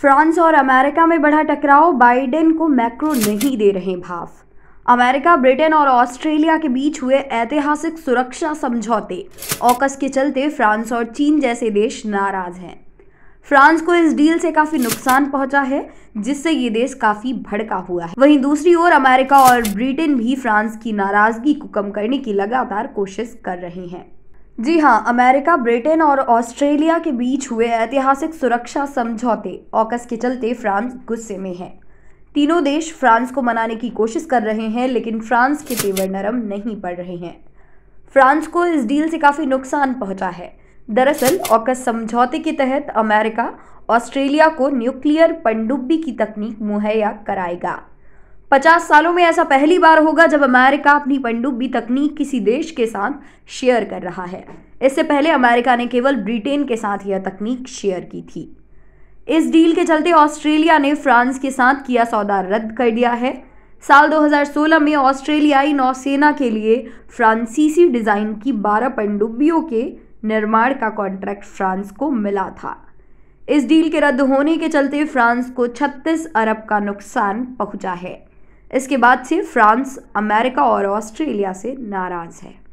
France और America में बढ़ा टकराव बाइडेन को मैक्रो नहीं दे रहे भाव अमेरिका ब्रिटेन और ऑस्ट्रेलिया के बीच हुए ऐतिहासिक सुरक्षा समझौते ऑकस के चलते फ्रांस और चीन जैसे देश नाराज हैं फ्रांस को इस डील से काफी नुकसान पहुंचा है जिससे ये देश काफी भड़का हुआ है वहीं दूसरी ओर अमेरिका और ब्रिटेन भी फ्रांस की नाराजगी को कम करने की लगातार कोशिश कर रहे हैं जी हाँ अमेरिका ब्रिटेन और ऑस्ट्रेलिया के बीच हुए ऐतिहासिक सुरक्षा समझौते ऑकस के चलते फ्रांस गुस्से में है तीनों देश फ्रांस को मनाने की कोशिश कर रहे हैं लेकिन फ्रांस के तेवर नरम नहीं पड़ रहे हैं फ्रांस को इस डील से काफ़ी नुकसान पहुंचा है दरअसल ऑकस समझौते के तहत अमेरिका ऑस्ट्रेलिया को न्यूक्लियर पनडुब्बी की तकनीक मुहैया कराएगा 50 सालों में ऐसा पहली बार होगा जब अमेरिका अपनी पनडुब्बी तकनीक किसी देश के साथ शेयर कर रहा है इससे पहले अमेरिका ने केवल ब्रिटेन के साथ यह तकनीक शेयर की थी इस डील के चलते ऑस्ट्रेलिया ने फ्रांस के साथ किया सौदा रद्द कर दिया है साल 2016 में ऑस्ट्रेलियाई नौसेना के लिए फ्रांसीसी डिज़ाइन की 12 पनडुब्बियों के निर्माण का कॉन्ट्रैक्ट फ्रांस को मिला था इस डील के रद्द होने के चलते फ्रांस को 36 अरब का नुकसान पहुंचा है इसके बाद से फ्रांस अमेरिका और ऑस्ट्रेलिया से नाराज़ है